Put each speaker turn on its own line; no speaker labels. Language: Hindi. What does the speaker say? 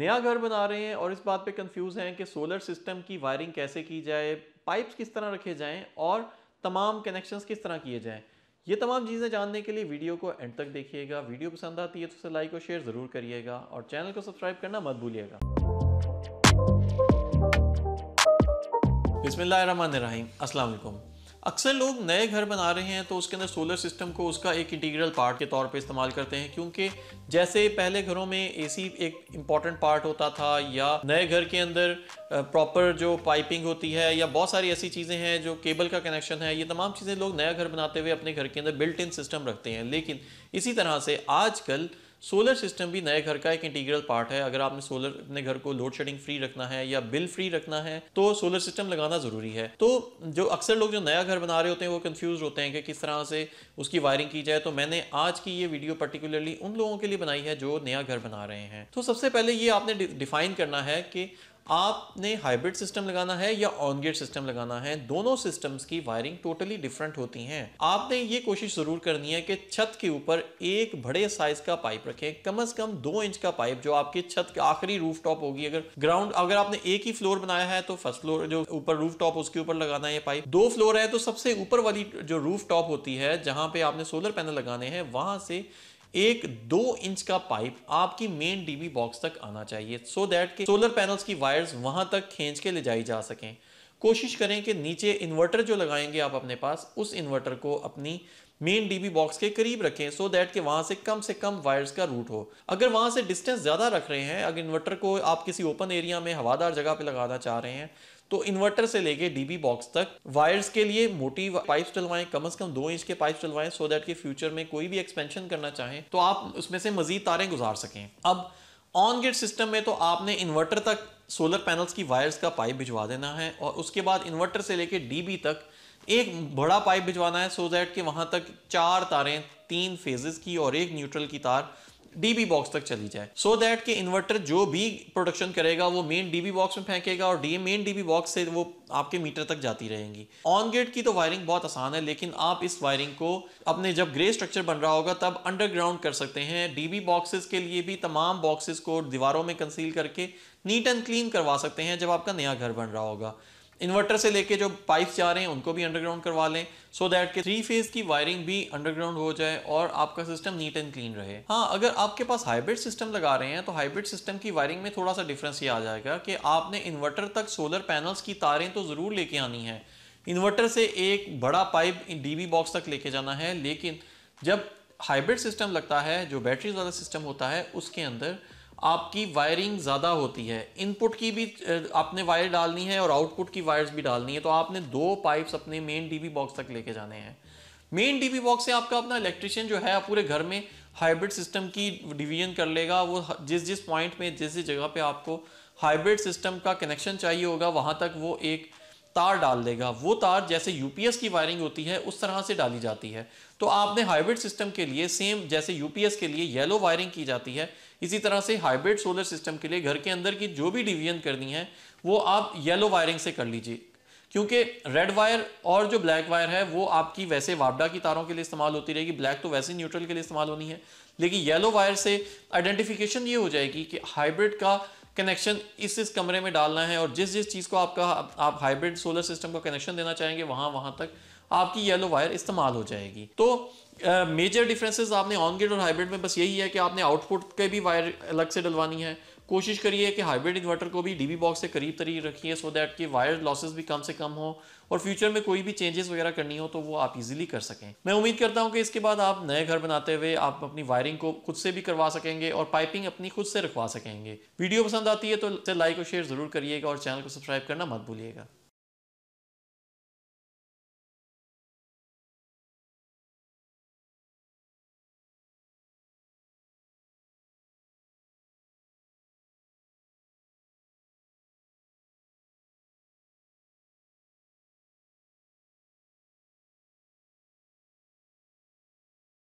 नया घर बना रहे हैं और इस बात पे कंफ्यूज हैं कि सोलर सिस्टम की वायरिंग कैसे की जाए पाइप्स किस तरह रखे जाएं और तमाम कनेक्शंस किस तरह किए जाएं ये तमाम चीज़ें जानने के लिए वीडियो को एंड तक देखिएगा वीडियो पसंद आती है तो उसे लाइक और शेयर ज़रूर करिएगा और चैनल को सब्सक्राइब करना मत भूलिएगा बिस्मिल्लाम अल्लाम अक्सर लोग नए घर बना रहे हैं तो उसके अंदर सोलर सिस्टम को उसका एक इंटीग्रल पार्ट के तौर पे इस्तेमाल करते हैं क्योंकि जैसे पहले घरों में एसी एक इम्पॉर्टेंट पार्ट होता था या नए घर के अंदर प्रॉपर जो पाइपिंग होती है या बहुत सारी ऐसी चीज़ें हैं जो केबल का कनेक्शन है ये तमाम चीज़ें लोग नया घर बनाते हुए अपने घर के अंदर बिल्ट इन सिस्टम रखते हैं लेकिन इसी तरह से आजकल सोलर सिस्टम भी नए घर का एक इंटीग्रल पार्ट है अगर आपने सोलर अपने घर को लोड शेडिंग फ्री रखना है या बिल फ्री रखना है तो सोलर सिस्टम लगाना ज़रूरी है तो जो अक्सर लोग जो नया घर बना रहे होते हैं वो कन्फ्यूज़ होते हैं कि किस तरह से उसकी वायरिंग की जाए तो मैंने आज की ये वीडियो पर्टिकुलरली उन लोगों के लिए बनाई है जो नया घर बना रहे हैं तो सबसे पहले ये आपने डिफाइन करना है कि आपने हाइब्रिड सिस्टम लगाना है या ऑन गेट सिस्टम लगाना है दोनों सिस्टम्स की वायरिंग टोटली डिफरेंट होती हैं आपने ये कोशिश जरूर करनी है कि छत के ऊपर एक बड़े साइज का पाइप रखें कम से कम दो इंच का पाइप जो आपकी छत के आखिरी रूफ टॉप होगी अगर ग्राउंड अगर आपने एक ही फ्लोर बनाया है तो फर्स्ट फ्लोर जो ऊपर रूफ टॉप उसके ऊपर लगाना है पाइप दो फ्लोर है तो सबसे ऊपर वाली जो रूफ टॉप होती है जहां पे आपने सोलर पैनल लगाने हैं वहां से एक दो इंच का पाइप आपकी मेन डीबी बॉक्स तक आना चाहिए सो so दैट के सोलर पैनल्स की वायर्स वहां तक खींच के ले जाई जा सकें कोशिश करें कि नीचे इन्वर्टर जो लगाएंगे आप अपने पास उस इन्वर्टर को अपनी मेन डीबी बॉक्स के करीब रखें सो so दैट कि वहां से कम से कम वायर्स का रूट हो अगर वहां से डिस्टेंस ज़्यादा रख रहे हैं अगर इन्वर्टर को आप किसी ओपन एरिया में हवादार जगह पे लगाना चाह रहे हैं तो इन्वर्टर से लेके डीबी बॉक्स तक वायर्स के लिए मोटी पाइप्स डलवाएं कम से कम दो इंच के पाइप्स डलवाएं सो दैट कि फ्यूचर में कोई भी एक्सपेंशन करना चाहें तो आप उसमें से मजीद तारें गुजार सकें अब ऑन गेट सिस्टम में तो आपने इन्वर्टर तक सोलर पैनल्स की वायर्स का पाइप भिजवा देना है और उसके बाद इन्वर्टर से लेके डीबी तक एक बड़ा पाइप भिजवाना है सो दैट कि वहाँ तक चार तारें तीन फेजेस की और एक न्यूट्रल की तार डीबी बॉक्स तक चली जाए सो so दैट कि इन्वर्टर जो भी प्रोडक्शन करेगा वो मेन डीबी बॉक्स में फेंकेगा और डी मेन डीबी बॉक्स से वो आपके मीटर तक जाती रहेंगी ऑन गेट की तो वायरिंग बहुत आसान है लेकिन आप इस वायरिंग को अपने जब ग्रे स्ट्रक्चर बन रहा होगा तब अंडरग्राउंड कर सकते हैं डीबी बॉक्सेस के लिए भी तमाम बॉक्सेस को दीवारों में कंसील करके नीट एंड क्लीन करवा सकते हैं जब आपका नया घर बन रहा होगा इन्वर्टर से लेके जो पाइप्स जा रहे हैं उनको भी अंडरग्राउंड करवा लें सो so दैट के थ्री फेज की वायरिंग भी अंडरग्राउंड हो जाए और आपका सिस्टम नीट एंड क्लीन रहे हाँ अगर आपके पास हाइब्रिड सिस्टम लगा रहे हैं तो हाइब्रिड सिस्टम की वायरिंग में थोड़ा सा डिफरेंस ये आ जाएगा कि आपने इन्वर्टर तक सोलर पैनल्स की तारें तो ज़रूर लेके आनी है इन्वर्टर से एक बड़ा पाइप डी बॉक्स तक लेके जाना है लेकिन जब हाइब्रिड सिस्टम लगता है जो बैटरीज वाला सिस्टम होता है उसके अंदर आपकी वायरिंग ज़्यादा होती है इनपुट की भी आपने वायर डालनी है और आउटपुट की वायर्स भी डालनी है तो आपने दो पाइप्स अपने मेन डीबी बॉक्स तक लेके जाने हैं मेन डीबी बॉक्स से आपका अपना इलेक्ट्रिशियन जो है पूरे घर में हाइब्रिड सिस्टम की डिवीजन कर लेगा वो जिस जिस पॉइंट में जिस जिस जगह पे आपको हाइब्रिड सिस्टम का कनेक्शन चाहिए होगा वहाँ तक वो एक तार डाल देगा वो तार जैसे यूपीएस की वायरिंग होती है उस तरह से डाली जाती है तो आपने हाइब्रिड सिस्टम के लिए सेम जैसे यूपीएस के लिए येलो वायरिंग की जाती है इसी तरह से हाइब्रिड सोलर सिस्टम के लिए घर के अंदर की जो भी डिवीजन करनी है वो आप येलो वायरिंग से कर लीजिए क्योंकि रेड वायर और जो ब्लैक वायर है वो आपकी वैसे वापडा की तारों के लिए इस्तेमाल होती रहेगी ब्लैक तो वैसे न्यूट्रल के लिए इस्तेमाल होनी है लेकिन येलो वायर से आइडेंटिफिकेशन ये हो जाएगी कि हाइब्रिड का कनेक्शन इस इस कमरे में डालना है और जिस जिस चीज़ को आपका आप हाइब्रिड सोलर सिस्टम को कनेक्शन देना चाहेंगे वहाँ वहाँ तक आपकी येलो वायर इस्तेमाल हो जाएगी तो मेजर uh, डिफरेंसेस आपने ऑन ग्रिड और हाइब्रिड में बस यही है कि आपने आउटपुट के भी वायर अलग से डलवानी है कोशिश करिए कि हाइब्रिड इन्वर्टर को भी डीबी बॉक्स से करीब तरीब रखिए सो दैट कि वायर लॉसेस भी कम से कम हो और फ्यूचर में कोई भी चेंजेस वगैरह करनी हो तो वो आप इजीली कर सकें मैं उम्मीद करता हूं कि इसके बाद आप नए घर बनाते हुए आप अपनी वायरिंग को खुद से भी करवा सकेंगे और पाइपिंग अपनी खुद से रखवा सकेंगे वीडियो पसंद आती है तो लाइक और शेयर जरूर करिएगा और चैनल को सब्सक्राइब करना मत भूलिएगा